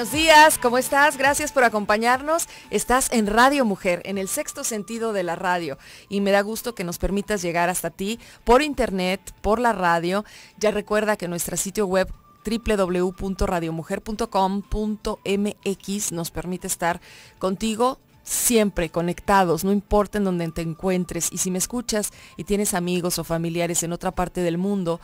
Buenos días, ¿cómo estás? Gracias por acompañarnos. Estás en Radio Mujer, en el sexto sentido de la radio. Y me da gusto que nos permitas llegar hasta ti por internet, por la radio. Ya recuerda que nuestro sitio web www.radiomujer.com.mx nos permite estar contigo siempre conectados, no importa en donde te encuentres. Y si me escuchas y tienes amigos o familiares en otra parte del mundo,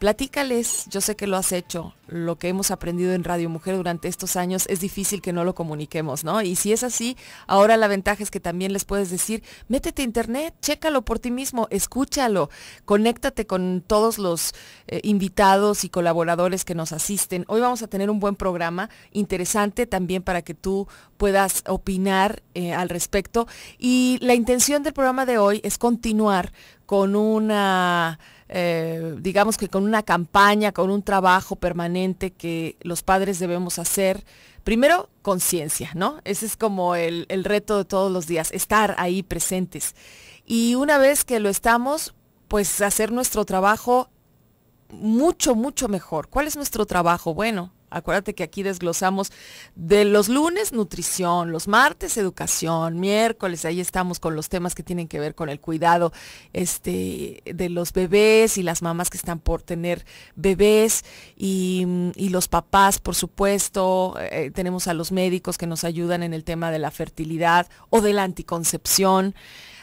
Platícales, yo sé que lo has hecho, lo que hemos aprendido en Radio Mujer durante estos años es difícil que no lo comuniquemos, ¿no? Y si es así, ahora la ventaja es que también les puedes decir, métete a internet, chécalo por ti mismo, escúchalo, conéctate con todos los eh, invitados y colaboradores que nos asisten. Hoy vamos a tener un buen programa interesante también para que tú puedas opinar eh, al respecto. Y la intención del programa de hoy es continuar con una, eh, digamos que con una campaña, con un trabajo permanente que los padres debemos hacer. Primero, conciencia, ¿no? Ese es como el reto de todos los días, estar ahí presentes. Y una vez que lo estamos, pues hacer nuestro trabajo mucho, mucho mejor. ¿Cuál es nuestro trabajo? Bueno, Acuérdate que aquí desglosamos de los lunes nutrición, los martes educación, miércoles ahí estamos con los temas que tienen que ver con el cuidado este, de los bebés y las mamás que están por tener bebés y, los papás, por supuesto. Eh, tenemos a los médicos que nos ayudan en el tema de la fertilidad o de la anticoncepción.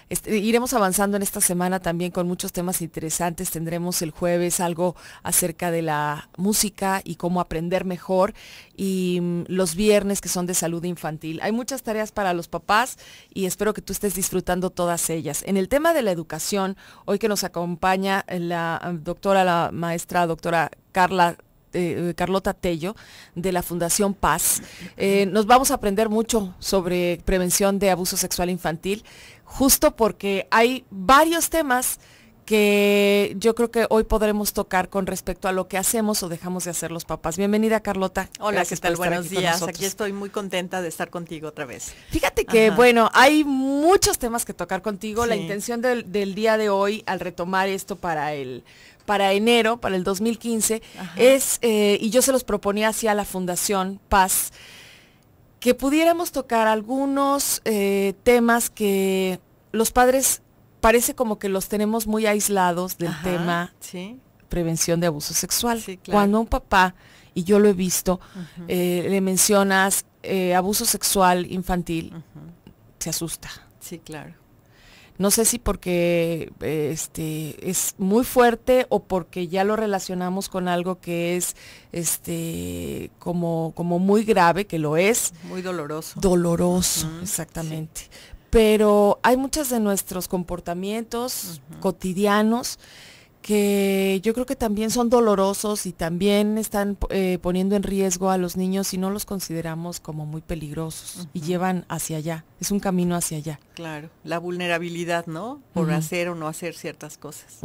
Este, iremos avanzando en esta semana también con muchos temas interesantes. Tendremos el jueves algo acerca de la música y cómo aprender mejor y mm, los viernes que son de salud infantil. Hay muchas tareas para los papás y espero que tú estés disfrutando todas ellas. En el tema de la educación, hoy que nos acompaña la ah, doctora, la maestra doctora Carla eh, Carlota Tello de la Fundación Paz. Eh, nos vamos a aprender mucho sobre prevención de abuso sexual infantil, justo porque hay varios temas que yo creo que hoy podremos tocar con respecto a lo que hacemos o dejamos de hacer los papás. Bienvenida Carlota. Hola, ¿qué tal? Buenos días. Aquí estoy muy contenta de estar contigo otra vez. Fíjate que, bueno, hay muchos temas que tocar contigo. La intención del, día de hoy, al retomar esto para el para enero, para el 2015, es, eh, y yo se los proponía hacia la Fundación Paz, que pudiéramos tocar algunos eh, temas que los padres parece como que los tenemos muy aislados del tema prevención de abuso sexual. Cuando un papá, y yo lo he visto, eh, le mencionas eh, abuso sexual infantil, se asusta. Sí, claro. No sé si porque este es muy fuerte o porque ya lo relacionamos con algo que es este como, como muy grave, que lo es. Muy doloroso. Doloroso, exactamente pero hay muchos de nuestros comportamientos cotidianos que yo creo que también son dolorosos y también están eh, poniendo en riesgo a los niños si no los consideramos como muy peligrosos y llevan hacia allá, es un camino hacia allá. Claro, la vulnerabilidad, ¿no? Por hacer o no hacer ciertas cosas.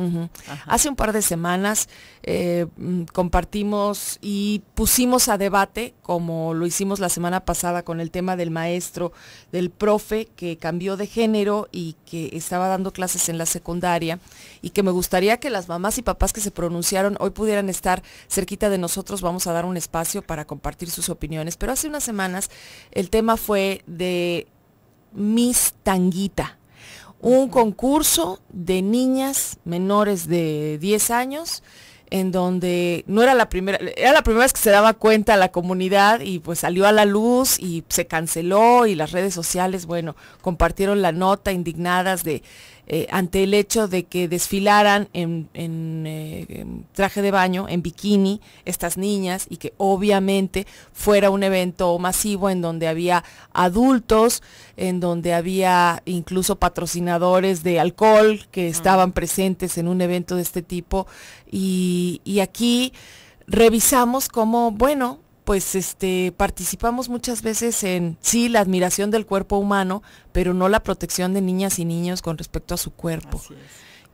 Hace un par de semanas eh, mm, compartimos y pusimos a debate, como lo hicimos la semana pasada con el tema del maestro, del profe que cambió de género y que estaba dando clases en la secundaria, y que me gustaría que las mamás y papás que se pronunciaron hoy pudieran estar cerquita de nosotros. Vamos a dar un espacio para compartir sus opiniones. Pero hace unas semanas el tema fue de Miss Tanguita, un concurso de niñas menores de 10 años en donde no era la primera, era la primera vez que se daba cuenta la comunidad y pues salió a la luz y se canceló y las redes sociales, bueno, compartieron la nota indignadas de eh, ante el hecho de que desfilaran eh, en, traje de baño, en bikini, estas niñas y que obviamente fuera un evento masivo en donde había adultos, en donde había incluso patrocinadores de alcohol que estaban presentes en un evento de este tipo. Y, y aquí revisamos cómo, bueno, pues este, participamos muchas veces en, sí, la admiración del cuerpo humano, pero no la protección de niñas y niños con respecto a su cuerpo.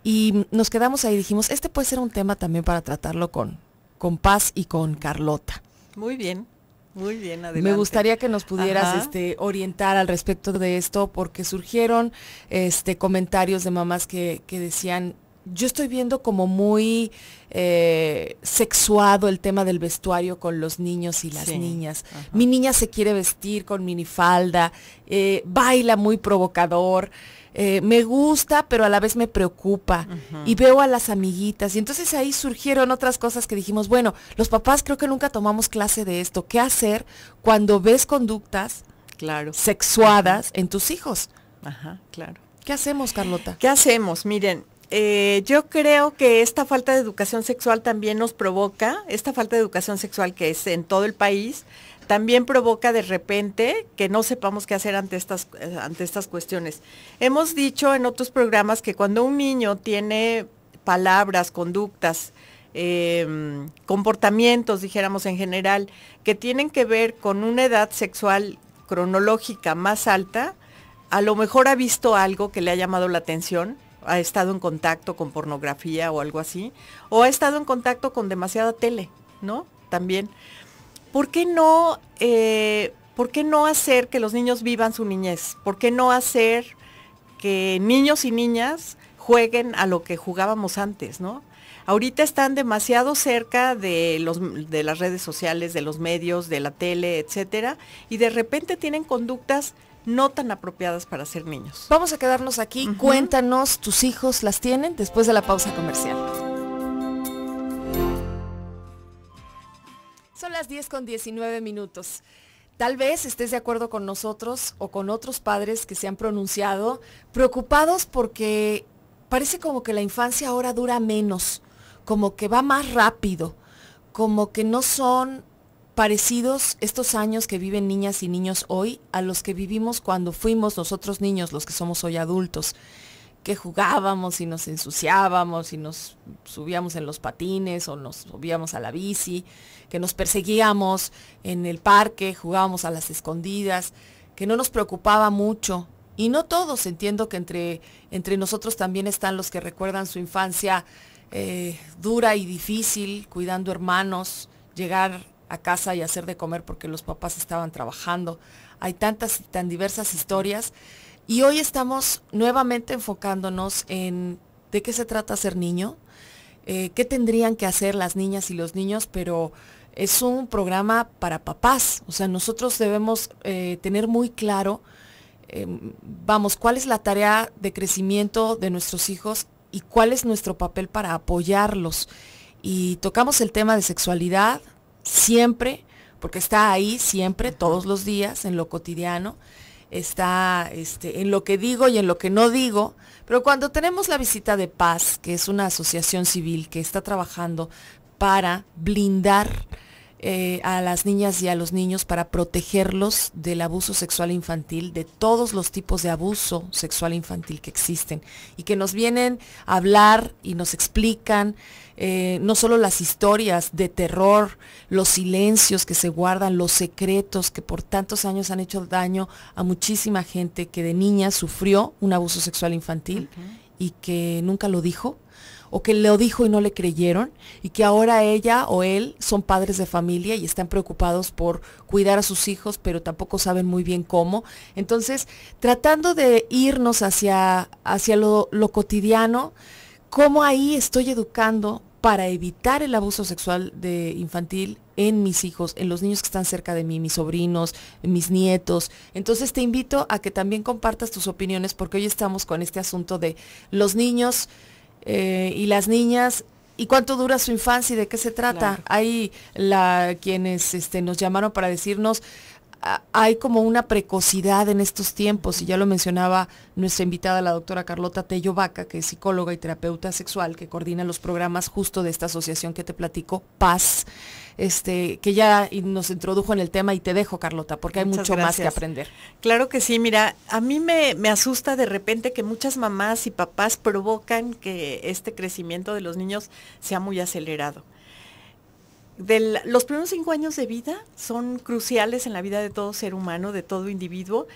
Y nos quedamos ahí, dijimos, este puede ser un tema también para tratarlo con, con Paz y con Carlota. Muy bien. Muy bien, adelante. Me gustaría que nos pudieras este, orientar al respecto de esto, porque surgieron este, comentarios de mamás que, que decían, yo estoy viendo como muy eh, sexuado el tema del vestuario con los niños y las niñas. Mi niña se quiere vestir con minifalda, eh, baila muy provocador. Eh, me gusta, pero a la vez me preocupa. Y veo a las amiguitas. Y entonces ahí surgieron otras cosas que dijimos, bueno, los papás creo que nunca tomamos clase de esto. ¿Qué hacer cuando ves conductas claro. sexuadas en tus hijos? Ajá, claro. ¿Qué hacemos, Carlota? ¿Qué hacemos? Miren, eh, yo creo que esta falta de educación sexual también nos provoca, esta falta de educación sexual que es en todo el país, también provoca de repente que no sepamos qué hacer ante estas, eh, ante estas cuestiones. Hemos dicho en otros programas que cuando un niño tiene palabras, conductas, em, comportamientos, dijéramos en general, que tienen que ver con una edad sexual cronológica más alta, a lo mejor ha visto algo que le ha llamado la atención ha estado en contacto con pornografía o algo así, o ha estado en contacto con demasiada tele, ¿no? También. ¿Por qué no, eh, ¿por qué no hacer que los niños vivan su niñez? ¿Por qué no hacer que niños y niñas jueguen a lo que jugábamos antes, ¿no? Ahorita están demasiado cerca de, los, de las redes sociales, de los medios, de la tele, etcétera, y de repente tienen conductas no tan apropiadas para ser niños. Vamos a quedarnos aquí. Cuéntanos, ¿tus hijos las tienen? Después de la pausa comercial. Son las 10 con 19 minutos. Tal vez estés de acuerdo con nosotros o con otros padres que se han pronunciado, preocupados porque parece como que la infancia ahora dura menos, como que va más rápido, como que no son parecidos estos años que viven niñas y niños hoy a los que vivimos cuando fuimos nosotros niños, los que somos hoy adultos, que jugábamos y nos ensuciábamos y nos subíamos en los patines o nos subíamos a la bici, que nos perseguíamos en el parque, jugábamos a las escondidas, que no nos preocupaba mucho y no todos, entiendo que entre, entre, nosotros también están los que recuerdan su infancia eh, dura y difícil, cuidando hermanos, llegar a casa y hacer de comer porque los papás estaban trabajando. Hay tantas y tan diversas historias. Y hoy estamos nuevamente enfocándonos en de qué se trata ser niño, eh, qué tendrían que hacer las niñas y los niños, pero es un programa para papás. O sea, nosotros debemos eh, tener muy claro, eh, vamos, cuál es la tarea de crecimiento de nuestros hijos y cuál es nuestro papel para apoyarlos. Y tocamos el tema de sexualidad, siempre, porque está ahí siempre, todos los días, en lo cotidiano, está este, en lo que digo y en lo que no digo, pero cuando tenemos la visita de paz, que es una asociación civil que está trabajando para blindar eh, a las niñas y a los niños para protegerlos del abuso sexual infantil, de todos los tipos de abuso sexual infantil que existen y que nos vienen a hablar y nos explican eh, no solo las historias de terror, los silencios que se guardan, los secretos que por tantos años han hecho daño a muchísima gente que de niña sufrió un abuso sexual infantil y que nunca lo dijo o que lo dijo y no le creyeron y que ahora ella o él son padres de familia y están preocupados por cuidar a sus hijos, pero tampoco saben muy bien cómo. Entonces, tratando de irnos hacia, hacia lo, lo cotidiano, ¿cómo ahí estoy educando para evitar el abuso sexual de infantil en mis hijos, en los niños que están cerca de mí, mis sobrinos, mis nietos. Entonces te invito a que también compartas tus opiniones porque hoy estamos con este asunto de los niños eh, y las niñas ¿Y cuánto dura su infancia y de qué se trata? ahí Hay la, quienes este, nos llamaron para decirnos, hay como una precocidad en estos tiempos, y ya lo mencionaba nuestra invitada, la doctora Carlota Tello Vaca, que es psicóloga y terapeuta sexual, que coordina los programas justo de esta asociación que te platico, Paz, este, que ya nos introdujo en el tema y te dejo, Carlota, porque hay mucho más que aprender. Claro que sí, mira, a mí me asusta de repente que muchas mamás y papás provocan que este crecimiento de los niños sea muy acelerado los primeros cinco años de vida son cruciales en la vida de todo ser humano, de todo individuo,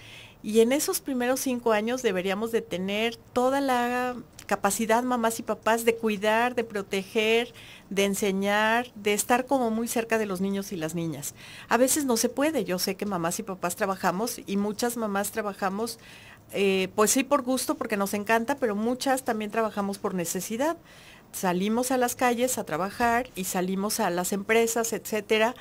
y en esos primeros cinco años deberíamos de tener toda la capacidad, mamás y papás, de cuidar, de proteger, de enseñar, de estar como muy cerca de los niños y las niñas. A veces no se puede, yo sé que mamás y papás trabajamos y muchas mamás trabajamos eh, pues sí por gusto, porque nos encanta, pero muchas también trabajamos por necesidad salimos a las calles a trabajar y salimos a las empresas, etcétera,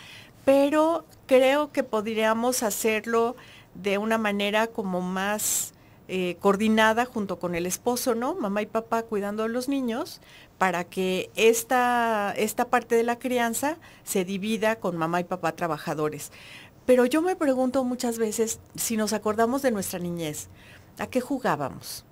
pero creo que podríamos hacerlo de una manera como más eh, coordinada junto con el esposo, ¿no? Mamá y papá cuidando a los niños para que esta parte de la crianza se divida con mamá y papá trabajadores. Pero yo me pregunto muchas veces si nos acordamos de nuestra niñez, ¿a qué jugábamos?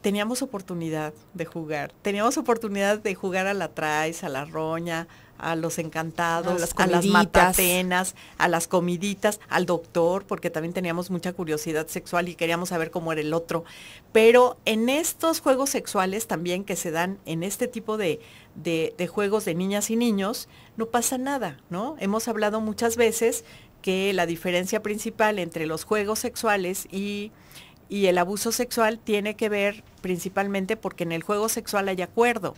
teníamos oportunidad de jugar. Teníamos oportunidad de jugar a la Trice, a la Roña, a los encantados, a las matatenas, a las comiditas, al doctor, porque también teníamos mucha curiosidad sexual y queríamos saber cómo era el otro. Pero en estos juegos sexuales también que se dan en este tipo de, de juegos de niñas y niños, no pasa nada, ¿no? Hemos hablado muchas veces que la diferencia principal entre los juegos sexuales y y el abuso sexual tiene que ver principalmente porque en el juego sexual hay acuerdo.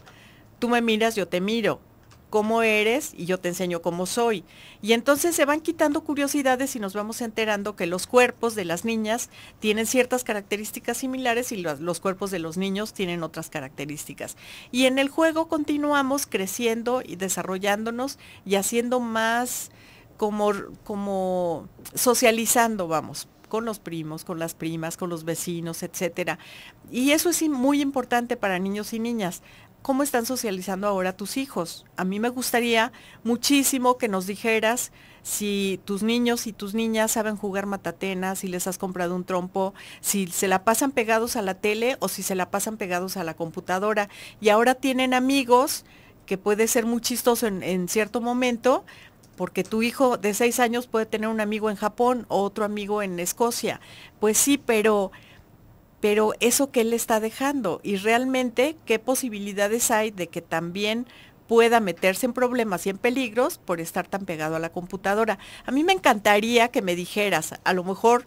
Tú me miras, yo te miro. Cómo eres y yo te enseño cómo soy. Y entonces se van quitando curiosidades y nos vamos enterando que los cuerpos de las niñas tienen ciertas características similares y los, cuerpos de los niños tienen otras características. Y en el juego continuamos creciendo y desarrollándonos y haciendo más como, como socializando, vamos, con los primos, con las primas, con los vecinos, etcétera. Y eso es muy importante para niños y niñas. ¿Cómo están socializando ahora tus hijos? A mí me gustaría muchísimo que nos dijeras si tus niños y tus niñas saben jugar matatena, si les has comprado un trompo, si se la pasan pegados a la tele o si se la pasan pegados a la computadora. Y ahora tienen amigos que puede ser muy chistoso en, en cierto momento, porque tu hijo de seis años puede tener un amigo en Japón o otro amigo en Escocia. Pues sí, pero, pero eso que él está dejando y realmente qué posibilidades hay de que también pueda meterse en problemas y en peligros por estar tan pegado a la computadora. A mí me encantaría que me dijeras, a lo mejor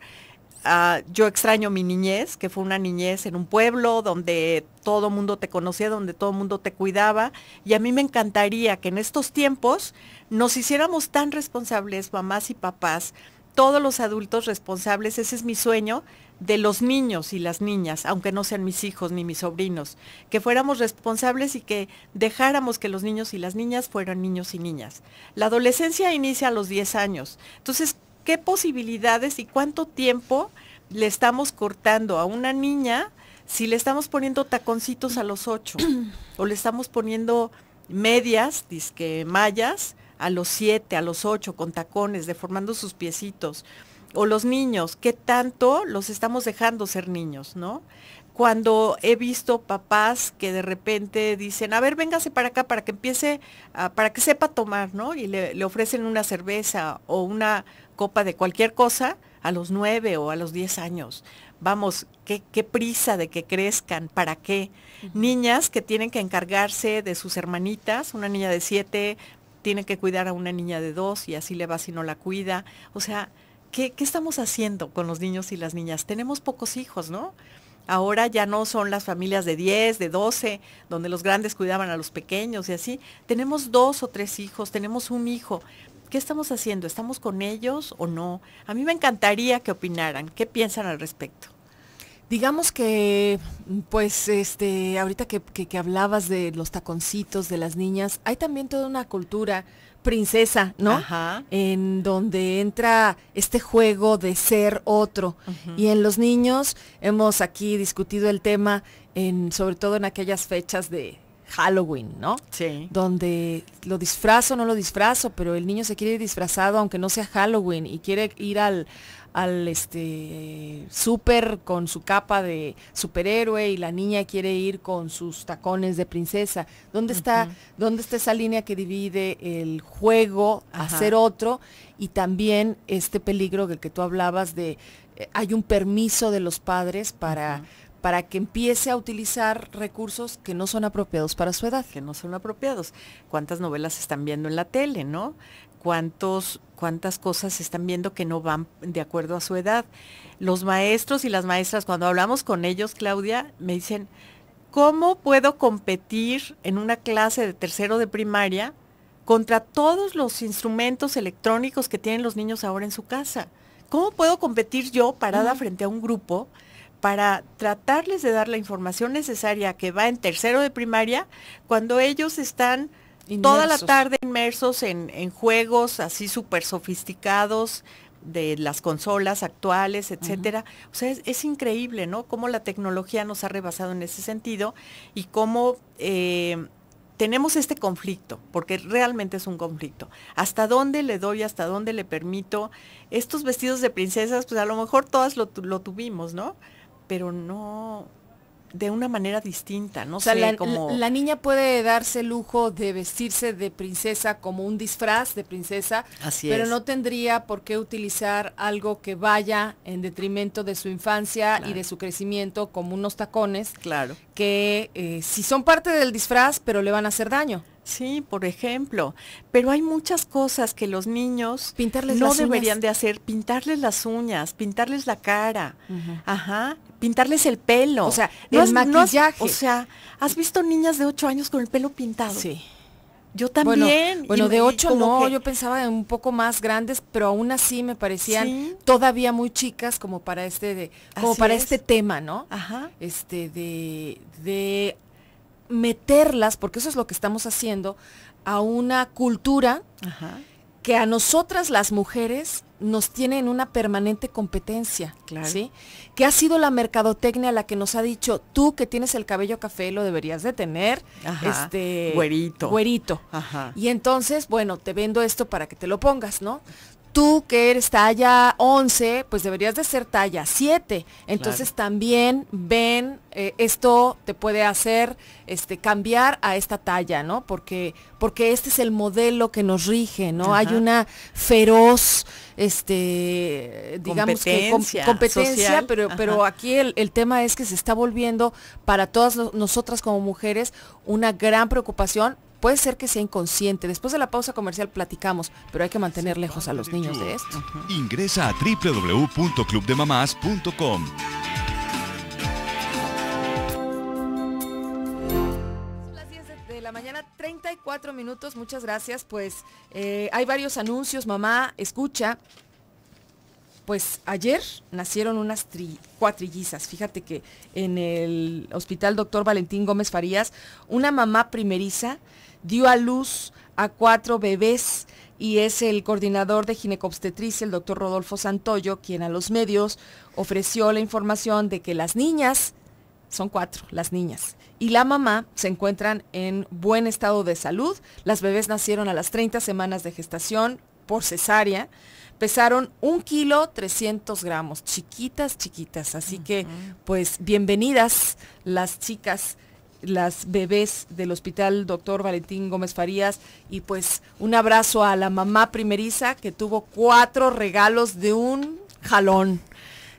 ah, yo extraño mi niñez, que fue una niñez en un pueblo donde todo mundo te conocía, donde todo mundo te cuidaba, y a mí me encantaría que en estos tiempos nos hiciéramos tan responsables, mamás y papás, todos los adultos responsables, ese es mi sueño, de los niños y las niñas, aunque no sean mis hijos ni mis sobrinos, que fuéramos responsables y que dejáramos que los niños y las niñas fueran niños y niñas. La adolescencia inicia a los 10 años. Entonces, ¿qué posibilidades y cuánto tiempo le estamos cortando a una niña si le estamos poniendo taconcitos a los 8 o le estamos poniendo medias, disque mallas, a los siete, a los ocho, con tacones, deformando sus piecitos. O los niños, ¿qué tanto los estamos dejando ser niños, no? Cuando he visto papás que de repente dicen, a ver, véngase para acá para que empiece, para que sepa tomar, ¿no? Y le, ofrecen una cerveza o una copa de cualquier cosa a los nueve o a los diez años. Vamos, qué, prisa de que crezcan, ¿para qué? Niñas que tienen que encargarse de sus hermanitas, una niña de siete, tiene que cuidar a una niña de dos y así le va si no la cuida. O sea, ¿qué, estamos haciendo con los niños y las niñas? Tenemos pocos hijos, ¿no? Ahora ya no son las familias de 10, de 12, donde los grandes cuidaban a los pequeños y así. Tenemos dos o tres hijos, tenemos un hijo. ¿Qué estamos haciendo? ¿Estamos con ellos o no? A mí me encantaría que opinaran. ¿Qué piensan al respecto? Digamos que, pues, este, ahorita que, hablabas de los taconcitos de las niñas, hay también toda una cultura princesa, ¿no? Ajá. En donde entra este juego de ser otro. Y en los niños hemos aquí discutido el tema, sobre todo en aquellas fechas de Halloween, ¿no? Sí. Donde lo disfrazo, no lo disfrazo, pero el niño se quiere disfrazado aunque no sea Halloween y quiere ir al, al este súper con su capa de superhéroe y la niña quiere ir con sus tacones de princesa. ¿Dónde está, dónde está esa línea que divide el juego a ser otro? Y también este peligro del que tú hablabas de eh, hay un permiso de los padres para, para que empiece a utilizar recursos que no son apropiados para su edad. Que no son apropiados. ¿Cuántas novelas están viendo en la tele, no? cuántos, cuántas cosas están viendo que no van de acuerdo a su edad. Los maestros y las maestras, cuando hablamos con ellos, Claudia, me dicen, ¿cómo puedo competir en una clase de tercero de primaria contra todos los instrumentos electrónicos que tienen los niños ahora en su casa? ¿Cómo puedo competir yo parada frente a un grupo para tratarles de dar la información necesaria que va en tercero de primaria cuando ellos están toda la tarde inmersos en, juegos así súper sofisticados de las consolas actuales, etcétera. O sea, es, increíble, ¿no? Cómo la tecnología nos ha rebasado en ese sentido y cómo eh, tenemos este conflicto, porque realmente es un conflicto. ¿Hasta dónde le doy, hasta dónde le permito? Estos vestidos de princesas, pues a lo mejor todas lo, lo tuvimos, ¿no? Pero no, de una manera distinta, no o sé, la, como... La, niña puede darse el lujo de vestirse de princesa como un disfraz de princesa, Así pero no tendría por qué utilizar algo que vaya en detrimento de su infancia y de su crecimiento, como unos tacones, claro. que eh, si son parte del disfraz, pero le van a hacer daño. Sí, por ejemplo. Pero hay muchas cosas que los niños no deberían de hacer. Pintarles las uñas, pintarles la cara. Ajá pintarles el pelo, o sea, el maquillaje. o sea, ¿has visto niñas de 8 años con el pelo pintado? Sí. Yo también. Bueno, de 8 no, yo pensaba en un poco más grandes, pero aún así me parecían todavía muy chicas como para este para este tema, ¿no? Ajá. Este de meterlas, porque eso es lo que estamos haciendo, a una cultura que a nosotras las mujeres nos tiene en una permanente competencia, claro. ¿sí? Que ha sido la mercadotecnia la que nos ha dicho, tú que tienes el cabello café lo deberías de tener, este... Güerito. Güerito. Y entonces, bueno, te vendo esto para que te lo pongas, ¿no? tú que eres talla 11, pues deberías de ser talla 7. Entonces también ven, eh, esto te puede hacer este, cambiar a esta talla, ¿no? Porque, porque este es el modelo que nos rige, ¿no? Hay una feroz, este, digamos competencia, que competencia, pero, pero aquí el, el, tema es que se está volviendo para todas nosotras como mujeres una gran preocupación puede ser que sea inconsciente. Después de la pausa comercial platicamos, pero hay que mantener lejos a los niños de esto. Ingresa a www.clubdemamás.com. la mañana, 34 minutos. Muchas gracias. Pues eh, hay varios anuncios, mamá, escucha. Pues ayer nacieron unas cuatrillizas. Fíjate que en el hospital doctor Valentín Gómez Farías, una mamá primeriza dio a luz a cuatro bebés y es el coordinador de ginecobstetricia, el doctor Rodolfo Santoyo, quien a los medios ofreció la información de que las niñas, son cuatro las niñas, y la mamá se encuentran en buen estado de salud. Las bebés nacieron a las 30 semanas de gestación por cesárea. Pesaron un kilo 300 gramos, chiquitas, chiquitas. Así que, pues, bienvenidas las chicas las bebés del hospital doctor Valentín Gómez Farías y pues un abrazo a la mamá primeriza que tuvo cuatro regalos de un jalón.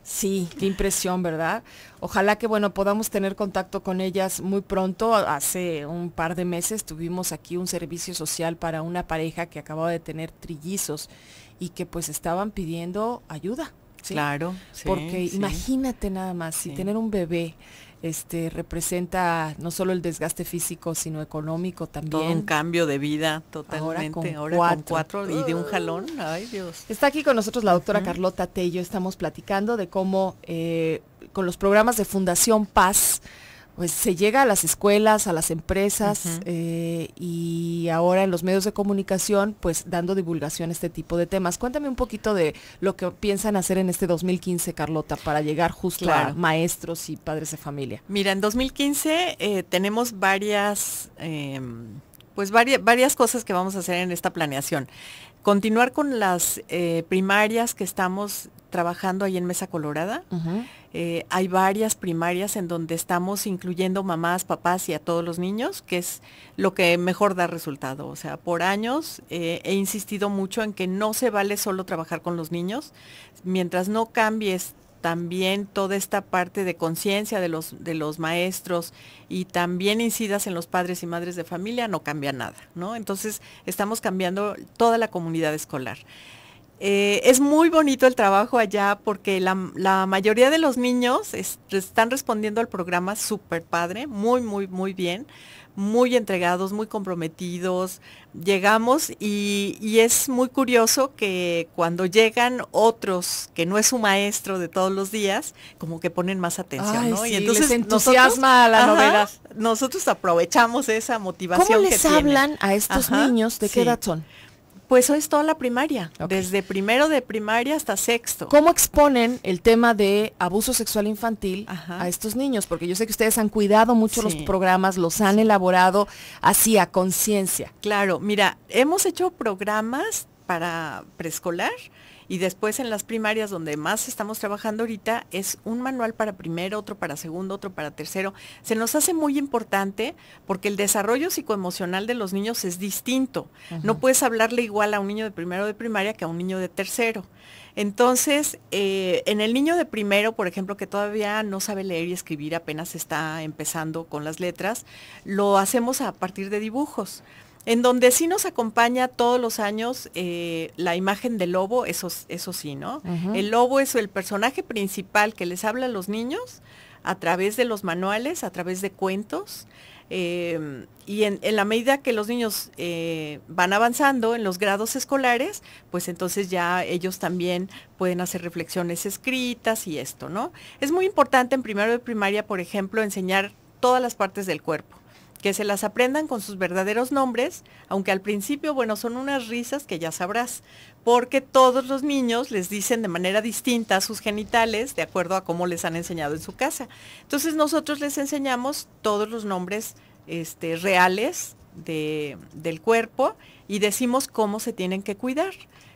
Sí, qué impresión, ¿verdad? Ojalá que, bueno, podamos tener contacto con ellas muy pronto. Hace un par de meses tuvimos aquí un servicio social para una pareja que acababa de tener trillizos y que pues estaban pidiendo ayuda. Claro. Porque imagínate nada más, si tener un bebé este, representa no solo el desgaste físico, sino económico también. Todo un cambio de vida totalmente. Ahora con, cuatro. y de un jalón. Ay, Dios. Está aquí con nosotros la doctora Carlota Tello. Estamos platicando de cómo eh, con los programas de Fundación Paz pues se llega a las escuelas, a las empresas eh, y ahora en los medios de comunicación, pues dando divulgación a este tipo de temas. Cuéntame un poquito de lo que piensan hacer en este 2015, Carlota, para llegar justo a maestros y padres de familia. Mira, en 2015 eh, tenemos varias, em, pues varias cosas que vamos a hacer en esta planeación continuar con las eh, primarias que estamos trabajando ahí en Mesa Colorada. Eh, hay varias primarias en donde estamos incluyendo mamás, papás y a todos los niños, que es lo que mejor da resultado. O sea, por años eh, he insistido mucho en que no se vale solo trabajar con los niños. Mientras no cambies también toda esta parte de conciencia de los, de los maestros y también incidas en los padres y madres de familia, no cambia nada, ¿no? Entonces, estamos cambiando toda la comunidad escolar. Eh, es muy bonito el trabajo allá porque la, mayoría de los niños están respondiendo al programa súper padre, muy, muy, muy bien, muy entregados, muy comprometidos. Llegamos y, es muy curioso que cuando llegan otros, que no es su maestro de todos los días, como que ponen más atención, ¿no? y entonces entusiasma la novela. nosotros aprovechamos esa motivación. ¿Cómo les hablan a estos niños? ¿De qué edad son? Pues hoy es toda la primaria, desde primero de primaria hasta sexto. ¿Cómo exponen el tema de abuso sexual infantil a estos niños? Porque yo sé que ustedes han cuidado mucho los programas, los han elaborado así a conciencia. Claro, mira, hemos hecho programas para preescolar, y después en las primarias donde más estamos trabajando ahorita es un manual para primero, otro para segundo, otro para tercero. Se nos hace muy importante porque el desarrollo psicoemocional de los niños es distinto. No puedes hablarle igual a un niño de primero de primaria que a un niño de tercero. Entonces, eh, en el niño de primero, por ejemplo, que todavía no sabe leer y escribir, apenas está empezando con las letras, lo hacemos a partir de dibujos. En donde sí nos acompaña todos los años eh, la imagen del lobo, eso, eso sí, ¿no? El lobo es el personaje principal que les habla a los niños a través de los manuales, a través de cuentos. Em, y en, la medida que los niños eh, van avanzando en los grados escolares, pues entonces ya ellos también pueden hacer reflexiones escritas y esto, ¿no? Es muy importante en primero de primaria, por ejemplo, enseñar todas las partes del cuerpo que se las aprendan con sus verdaderos nombres, aunque al principio, bueno, son unas risas que ya sabrás, porque todos los niños les dicen de manera distinta sus genitales de acuerdo a cómo les han enseñado en su casa. Entonces nosotros les enseñamos todos los nombres este, reales del cuerpo y decimos cómo se tienen que cuidar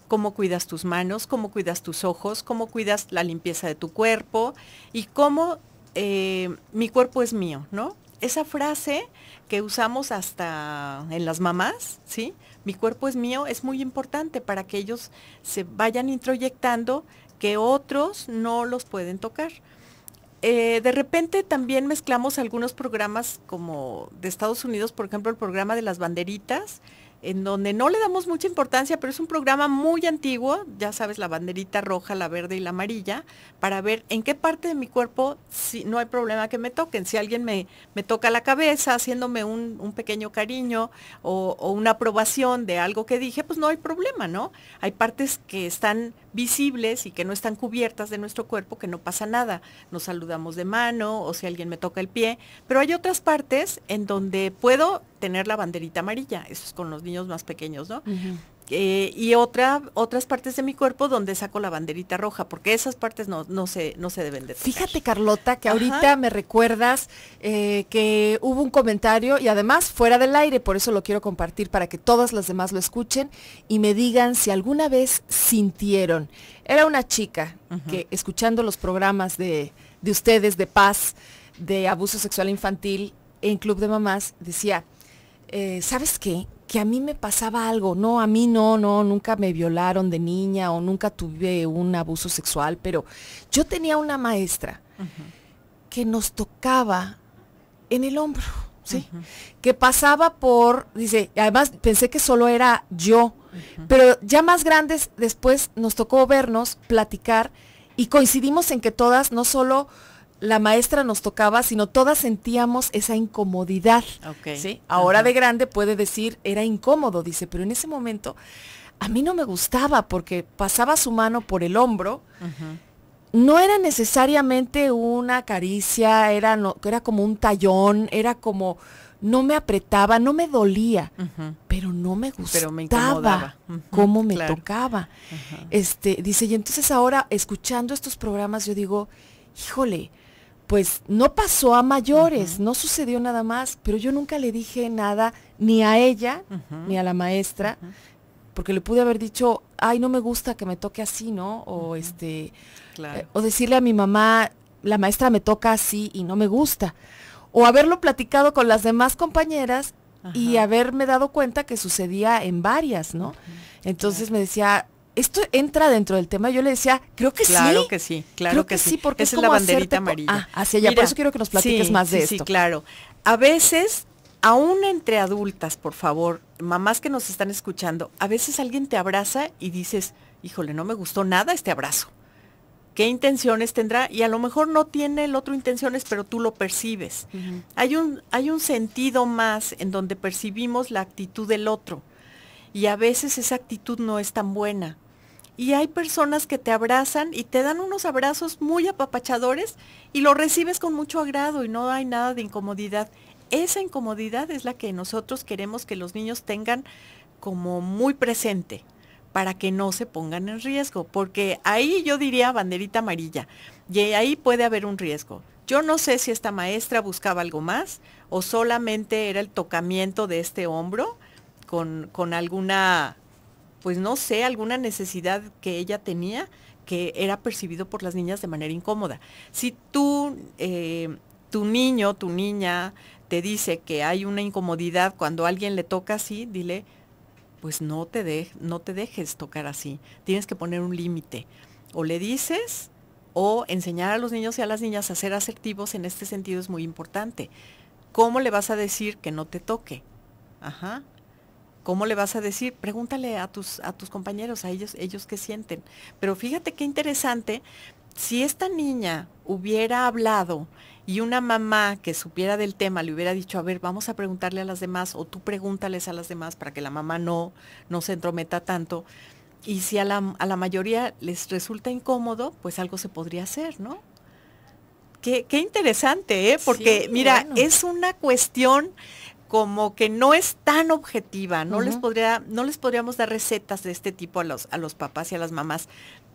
cómo cuidas tus manos, cómo cuidas tus ojos, cómo cuidas la limpieza de tu cuerpo y cómo eh, mi cuerpo es mío, ¿no? esa frase que usamos hasta en las mamás, ¿sí? Mi cuerpo es mío, es muy importante para que ellos se vayan introyectando que otros no los pueden tocar. Eh, de repente también mezclamos algunos programas como de Estados Unidos, por ejemplo, el programa de las banderitas, en donde no le damos mucha importancia, pero es un programa muy antiguo, ya sabes, la banderita roja, la verde y la amarilla, para ver en qué parte de mi cuerpo si no hay problema que me toquen. Si alguien me, me toca la cabeza haciéndome un, pequeño cariño o, o, una aprobación de algo que dije, pues no hay problema, ¿no? Hay partes que están visibles y que no están cubiertas de nuestro cuerpo, que no pasa nada. Nos saludamos de mano o si alguien me toca el pie, pero hay otras partes en donde puedo tener la banderita amarilla, eso es con los niños más pequeños, ¿no? Eh, y otra, otras partes de mi cuerpo donde saco la banderita roja, porque esas partes no, no, se, no se deben de Fíjate, Carlota, que ahorita me recuerdas eh, que hubo un comentario y además fuera del aire, por eso lo quiero compartir para que todas las demás lo escuchen y me digan si alguna vez sintieron. Era una chica que escuchando los programas de, ustedes, de paz, de abuso sexual infantil en Club de Mamás, decía, eh, ¿sabes qué? que a mí me pasaba algo, no, a mí no, no, nunca me violaron de niña o nunca tuve un abuso sexual, pero yo tenía una maestra que nos tocaba en el hombro, ¿sí? Que pasaba por, dice, además pensé que solo era yo, pero ya más grandes después nos tocó vernos, platicar y coincidimos en que todas no solo la maestra nos tocaba, sino todas sentíamos esa incomodidad. ¿sí? Ahora de grande puede decir, era incómodo, dice, pero en ese momento a mí no me gustaba porque pasaba su mano por el hombro. No era necesariamente una caricia, era, no, era como un tallón, era como, no me apretaba, no me dolía, pero no me gustaba me cómo me tocaba. Este, dice, y entonces ahora escuchando estos programas yo digo, híjole, pues no pasó a mayores, no sucedió nada más, pero yo nunca le dije nada ni a ella, ni a la maestra, porque le pude haber dicho, ay, no me gusta que me toque así, ¿no? O este, eh, o decirle a mi mamá, la maestra me toca así y no me gusta. O haberlo platicado con las demás compañeras y haberme dado cuenta que sucedía en varias, ¿no? Entonces me decía, esto entra dentro del tema. Yo le decía, creo que sí. Claro que sí, claro que, sí. porque es, la banderita amarilla. Ah, allá. por eso quiero que nos platiques más de esto. Sí, claro. A veces, aún entre adultas, por favor, mamás que nos están escuchando, a veces alguien te abraza y dices, híjole, no me gustó nada este abrazo. ¿Qué intenciones tendrá? Y a lo mejor no tiene el otro intenciones, pero tú lo percibes. hay, un, hay un sentido más en donde percibimos la actitud del otro. Y a veces esa actitud no es tan buena y hay personas que te abrazan y te dan unos abrazos muy apapachadores y lo recibes con mucho agrado y no hay nada de incomodidad. Esa incomodidad es la que nosotros queremos que los niños tengan como muy presente para que no se pongan en riesgo, porque ahí yo diría banderita amarilla y ahí puede haber un riesgo. Yo no sé si esta maestra buscaba algo más o solamente era el tocamiento de este hombro con, con alguna pues no sé, alguna necesidad que ella tenía que era percibido por las niñas de manera incómoda. Si tú, eh, tu niño, tu niña, te dice que hay una incomodidad cuando alguien le toca así, dile, pues no te, de, no te dejes tocar así, tienes que poner un límite. O le dices, o enseñar a los niños y a las niñas a ser asertivos en este sentido es muy importante. ¿Cómo le vas a decir que no te toque? Ajá. ¿Cómo le vas a decir? Pregúntale a tus, a tus compañeros, a ellos, ellos qué sienten. Pero fíjate qué interesante, si esta niña hubiera hablado y una mamá que supiera del tema le hubiera dicho, a ver, vamos a preguntarle a las demás o tú pregúntales a las demás para que la mamá no, no se entrometa tanto. Y si a la, mayoría les resulta incómodo, pues algo se podría hacer, ¿no? Qué, interesante, ¿eh? Porque mira, es una cuestión como que no es tan objetiva, no les no les podríamos dar recetas de este tipo a los, a los papás y a las mamás,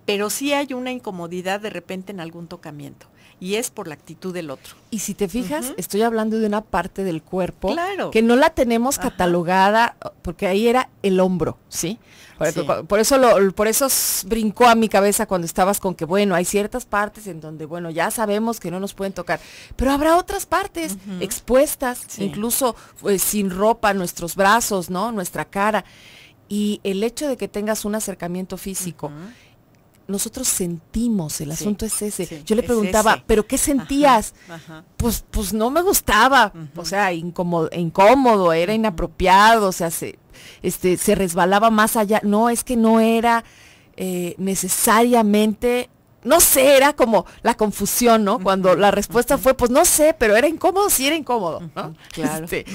pero sí hay una incomodidad de repente en algún tocamiento y es por la actitud del otro. Y si te fijas, estoy hablando de una parte del cuerpo que no la tenemos catalogada porque ahí era el hombro, ¿sí? Por, eso por eso brincó a mi cabeza cuando estabas con que bueno, hay ciertas partes en donde bueno, ya sabemos que no nos pueden tocar, pero habrá otras partes expuestas, incluso pues, sin ropa, nuestros brazos, ¿no? Nuestra cara. Y el hecho de que tengas un acercamiento físico nosotros sentimos, el asunto es ese. Yo le preguntaba, ¿pero qué sentías? Pues, pues no me gustaba, o sea, incómodo, era inapropiado, o sea, se, este, se resbalaba más allá. No, es que no era eh, necesariamente no sé, era como la confusión, ¿no? Cuando la respuesta fue, pues no sé, pero era incómodo, sí era incómodo, Claro. Este,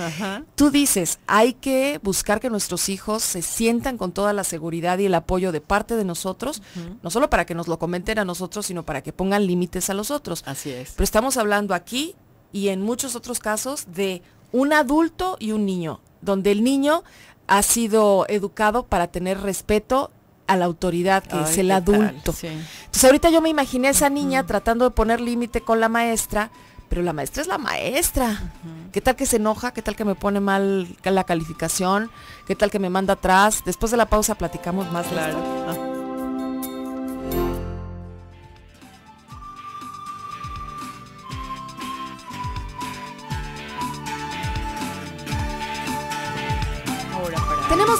tú dices, hay que buscar que nuestros hijos se sientan con toda la seguridad y el apoyo de parte de nosotros, no solo para que nos lo comenten a nosotros, sino para que pongan límites a los otros. Así es. Pero estamos hablando aquí y en muchos otros casos de un adulto y un niño, donde el niño ha sido educado para tener respeto a la autoridad, que es el adulto. Entonces ahorita yo me imaginé a esa niña tratando de poner límite con la maestra, pero la maestra es la maestra. ¿Qué tal que se enoja? ¿Qué tal que me pone mal la calificación? ¿Qué tal que me manda atrás? Después de la pausa platicamos más. Claro.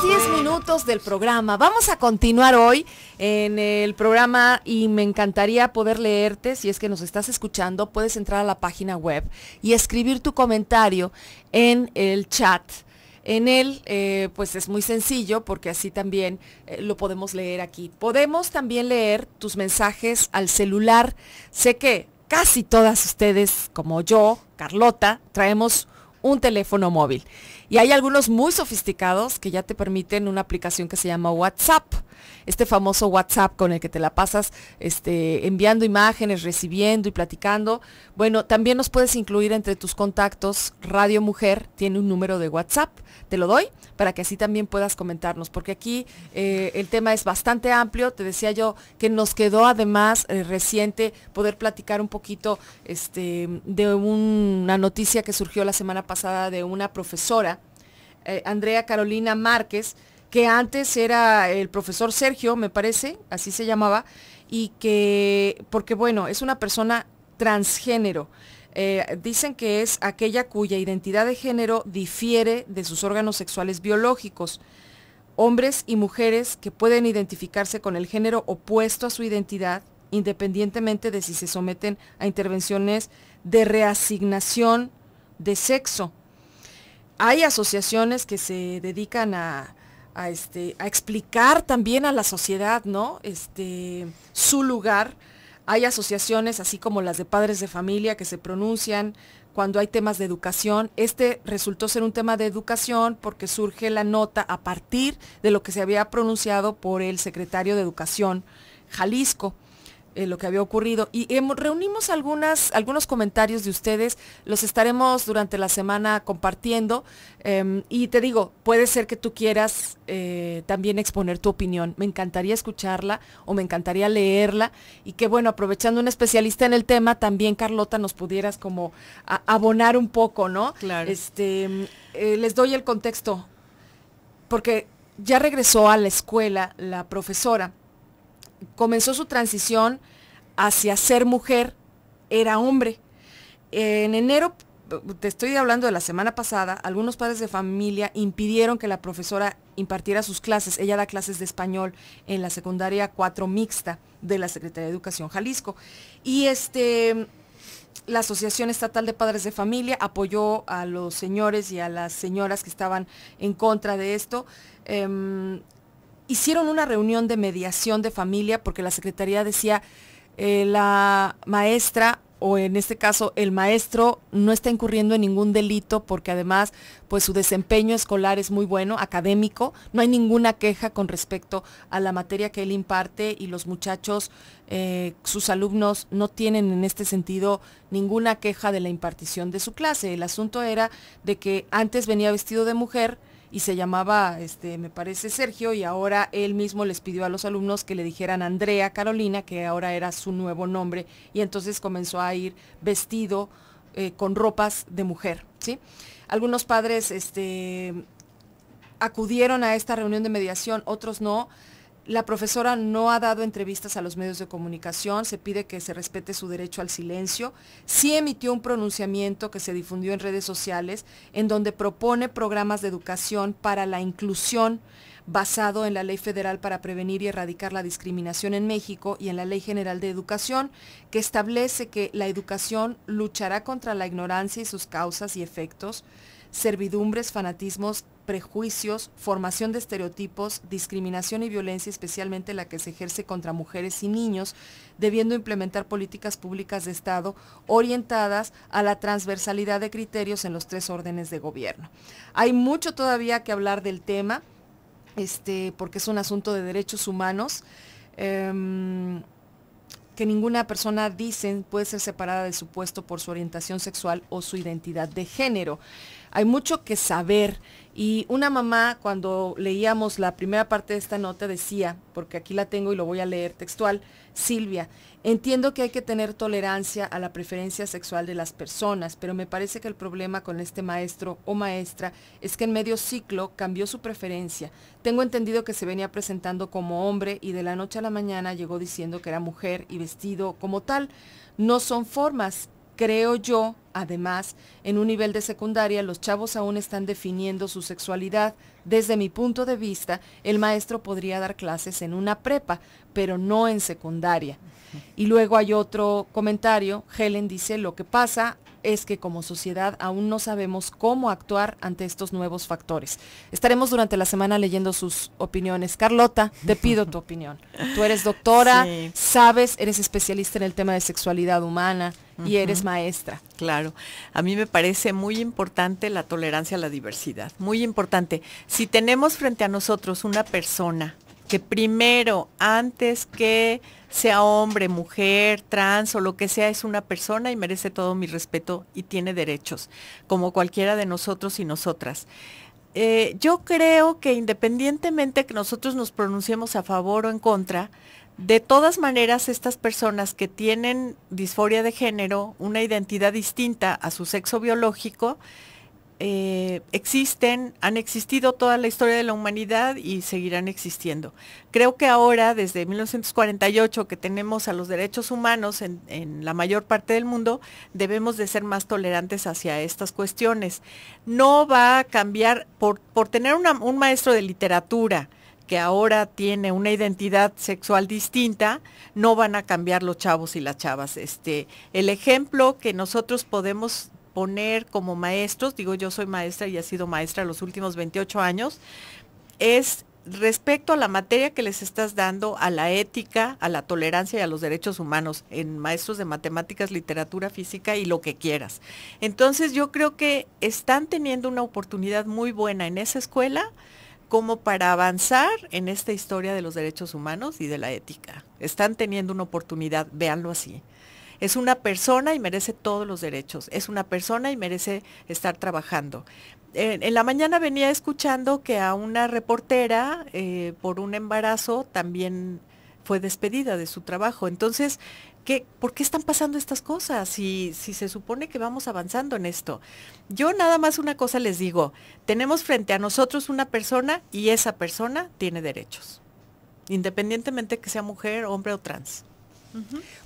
10 minutos del programa. Vamos a continuar hoy en el programa y me encantaría poder leerte. Si es que nos estás escuchando, puedes entrar a la página web y escribir tu comentario en el chat. En él, eh, pues es muy sencillo porque así también eh, lo podemos leer aquí. Podemos también leer tus mensajes al celular. Sé que casi todas ustedes, como yo, Carlota, traemos un teléfono móvil. Y hay algunos muy sofisticados que ya te permiten una aplicación que se llama WhatsApp. Este famoso WhatsApp con el que te la pasas este, enviando imágenes, recibiendo y platicando. Bueno, también nos puedes incluir entre tus contactos. Radio Mujer tiene un número de WhatsApp. Te lo doy para que así también puedas comentarnos, porque aquí eh, el tema es bastante amplio. Te decía yo que nos quedó además eh, reciente poder platicar un poquito este, de una noticia que surgió la semana pasada de una profesora eh, Andrea Carolina Márquez, que antes era el profesor Sergio, me parece, así se llamaba, y que, porque bueno, es una persona transgénero. Eh, dicen que es aquella cuya identidad de género difiere de sus órganos sexuales biológicos. Hombres y mujeres que pueden identificarse con el género opuesto a su identidad, independientemente de si se someten a intervenciones de reasignación de sexo hay asociaciones que se dedican este, a, explicar también a la sociedad, ¿no? Este, su lugar. Hay asociaciones, así como las de padres de familia, que se pronuncian cuando hay temas de educación. Este resultó ser un tema de educación porque surge la nota a partir de lo que se había pronunciado por el secretario de Educación, Jalisco. Eh, lo que había ocurrido. Y reunimos algunos comentarios de ustedes, los estaremos durante la semana compartiendo. Em, y te digo, puede ser que tú quieras eh, también exponer tu opinión. Me encantaría escucharla o me encantaría leerla. Y que bueno, aprovechando un especialista en el tema, también Carlota nos pudieras como abonar un poco, ¿no? Claro. Este, em, eh, les doy el contexto, porque ya regresó a la escuela la profesora comenzó su transición hacia ser mujer, era hombre. En enero, te estoy hablando de la semana pasada, algunos padres de familia impidieron que la profesora impartiera sus clases. Ella da clases de español en la secundaria 4 mixta de la Secretaría de Educación Jalisco. Y este, la Asociación Estatal de Padres de Familia apoyó a los señores y a las señoras que estaban en contra de esto. Em, hicieron una reunión de mediación de familia porque la Secretaría decía, eh, la maestra o en este caso el maestro no está incurriendo en ningún delito porque además pues su desempeño escolar es muy bueno, académico, no hay ninguna queja con respecto a la materia que él imparte y los muchachos, eh, sus alumnos no tienen en este sentido ninguna queja de la impartición de su clase. El asunto era de que antes venía vestido de mujer, y se llamaba, este, me parece Sergio, y ahora él mismo les pidió a los alumnos que le dijeran Andrea Carolina, que ahora era su nuevo nombre, y entonces comenzó a ir vestido eh, con ropas de mujer, ¿sí? Algunos padres este, acudieron a esta reunión de mediación, otros no. La profesora no ha dado entrevistas a los medios de comunicación, se pide que se respete su derecho al silencio. Sí emitió un pronunciamiento que se difundió en redes sociales en donde propone programas de educación para la inclusión basado en la Ley Federal para Prevenir y Erradicar la Discriminación en México y en la Ley General de Educación, que establece que la educación luchará contra la ignorancia y sus causas y efectos, servidumbres, fanatismos prejuicios, formación de estereotipos, discriminación y violencia, especialmente la que se ejerce contra mujeres y niños, debiendo implementar políticas públicas de Estado orientadas a la transversalidad de criterios en los tres órdenes de gobierno. Hay mucho todavía que hablar del tema, este, porque es un asunto de derechos humanos. Em, que ninguna persona, dicen, puede ser separada de su puesto por su orientación sexual o su identidad de género. Hay mucho que saber y una mamá, cuando leíamos la primera parte de esta nota, decía, porque aquí la tengo y lo voy a leer textual, Silvia, entiendo que hay que tener tolerancia a la preferencia sexual de las personas, pero me parece que el problema con este maestro o maestra es que en medio ciclo cambió su preferencia. Tengo entendido que se venía presentando como hombre y de la noche a la mañana llegó diciendo que era mujer y vestido como tal. No son formas, creo yo, además, en un nivel de secundaria los chavos aún están definiendo su sexualidad. Desde mi punto de vista, el maestro podría dar clases en una prepa, pero no en secundaria. Y luego hay otro comentario, Helen dice, lo que pasa es que como sociedad aún no sabemos cómo actuar ante estos nuevos factores. Estaremos durante la semana leyendo sus opiniones. Carlota, te pido tu opinión. Tú eres doctora, sabes, eres especialista en el tema de sexualidad humana y eres maestra. Claro, a mí me parece muy importante la tolerancia a la diversidad, muy importante. Si tenemos frente a nosotros una persona que primero, antes que sea hombre, mujer, trans o lo que sea, es una persona y merece todo mi respeto y tiene derechos, como cualquiera de nosotros y nosotras. Eh, yo creo que independientemente que nosotros nos pronunciemos a favor o en contra, de todas maneras, estas personas que tienen disforia de género, una identidad distinta a su sexo biológico, eh, existen, han existido toda la historia de la humanidad y seguirán existiendo. Creo que ahora, desde 1948, que tenemos a los derechos humanos en, la mayor parte del mundo, debemos de ser más tolerantes hacia estas cuestiones. No va a cambiar por, tener un maestro de literatura, que ahora tiene una identidad sexual distinta, no van a cambiar los chavos y las chavas. Este, el ejemplo que nosotros podemos poner como maestros, digo yo soy maestra y he sido maestra los últimos 28 años, es respecto a la materia que les estás dando, a la ética, a la tolerancia y a los derechos humanos en maestros de matemáticas, literatura, física y lo que quieras. Entonces yo creo que están teniendo una oportunidad muy buena en esa escuela como para avanzar en esta historia de los derechos humanos y de la ética. Están teniendo una oportunidad, véanlo así. Es una persona y merece todos los derechos. Es una persona y merece estar trabajando. En, la mañana venía escuchando que a una reportera eh, por un embarazo también fue despedida de su trabajo. Entonces, ¿Qué, ¿por qué están pasando estas cosas si, si se supone que vamos avanzando en esto? Yo nada más una cosa les digo, tenemos frente a nosotros una persona y esa persona tiene derechos, independientemente que sea mujer, hombre o trans.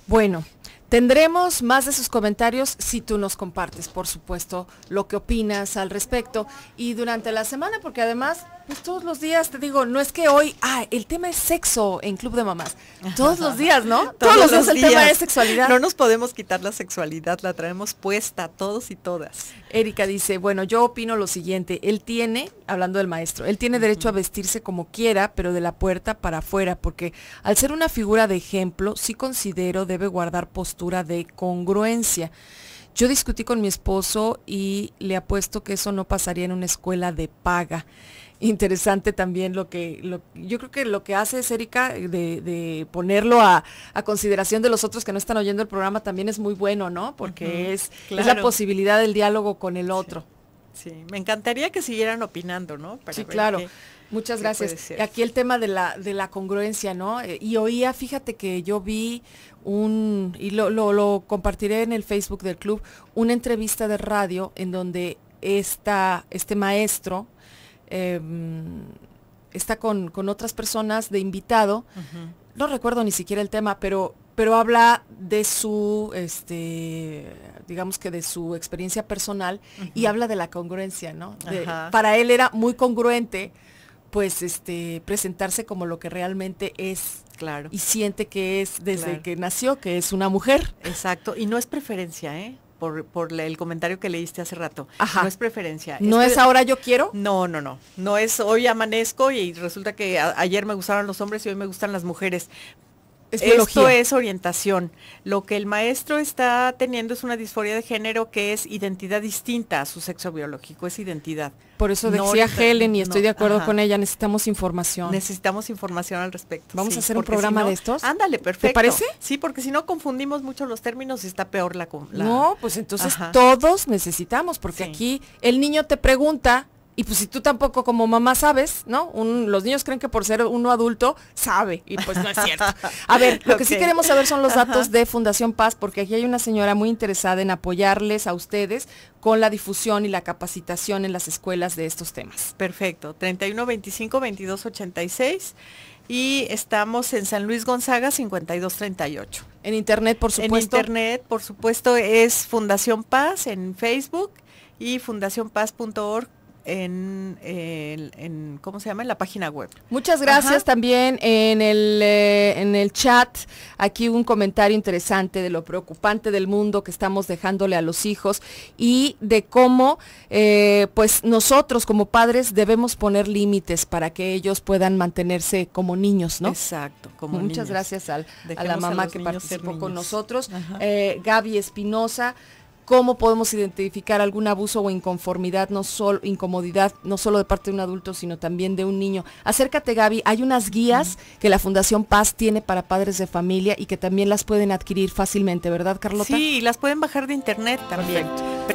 Bueno, Tendremos más de sus comentarios si tú nos compartes, por supuesto, lo que opinas al respecto y durante la semana, porque además, pues todos los días, te digo, no es que hoy, ah, el tema es sexo en Club de Mamás. Todos los días, ¿no? todos, los días el tema es sexualidad. No nos podemos quitar la sexualidad, la traemos puesta todos y todas. Erika dice, bueno, yo opino lo siguiente, él tiene, hablando del maestro, él tiene derecho a vestirse como quiera, pero de la puerta para afuera, porque al ser una figura de ejemplo, sí considero debe guardar postura de congruencia. Yo discutí con mi esposo y le apuesto que eso no pasaría en una escuela de paga. Interesante también lo que, yo creo que lo que hace es Erika de, ponerlo a, consideración de los otros que no están oyendo el programa también es muy bueno, ¿no? Porque es, la posibilidad del diálogo con el otro. Sí. me encantaría que siguieran opinando, ¿no? sí, claro. Muchas gracias. Aquí el tema de la, de la congruencia, ¿no? Eh, y oía, fíjate que yo vi un, y lo, compartiré en el Facebook del club, una entrevista de radio en donde este maestro em, está con, otras personas de invitado. No recuerdo ni siquiera el tema, pero, pero habla de su, este, digamos que de su experiencia personal y habla de la congruencia, ¿no? para él era muy congruente pues este, presentarse como lo que realmente es. Claro. Y siente que es desde que nació, que es una mujer. Exacto. Y no es preferencia, ¿eh? Por, el comentario que leíste hace rato. Ajá. No es preferencia. ¿No es, ahora yo quiero? No, no, no. No es hoy amanezco y resulta que ayer me gustaron los hombres y hoy me gustan las mujeres. Esto es orientación. Lo que el maestro está teniendo es una disforia de género que es identidad distinta a su sexo biológico, es identidad. Por eso decía Helen y estoy de acuerdo con ella, necesitamos información. Necesitamos información al respecto. Vamos a hacer un programa de estos. Ándale, perfecto. ¿Te parece? Sí, porque si no confundimos mucho los términos está peor la... la no, pues entonces todos necesitamos, porque aquí el niño te pregunta, y pues si tú tampoco como mamá sabes, ¿no? los niños creen que por ser uno adulto sabe y pues no es cierto. A ver, lo que sí queremos saber son los datos de Fundación Paz porque aquí hay una señora muy interesada en apoyarles a ustedes con la difusión y la capacitación en las escuelas de estos temas. Perfecto, 31 25 y estamos en San Luis Gonzaga 5238. En internet, por supuesto. En internet, por supuesto, es Fundación Paz en Facebook y fundacionpaz.org en, en, ¿cómo se llama? En la página web. Muchas gracias también en el, eh, en el chat. Aquí un comentario interesante de lo preocupante del mundo que estamos dejándole a los hijos y de cómo eh, pues nosotros como padres debemos poner límites para que ellos puedan mantenerse como niños, ¿no? Exacto, como Muchas gracias a la mamá que participó con nosotros. Eh, Gaby Espinosa cómo podemos identificar algún abuso o inconformidad, no solo incomodidad, no solo de parte de un adulto, sino también de un niño. Acércate, Gaby, hay unas guías que la Fundación Paz tiene para padres de familia y que también las pueden adquirir fácilmente, ¿verdad, Carlota? Sí, las pueden bajar de internet también.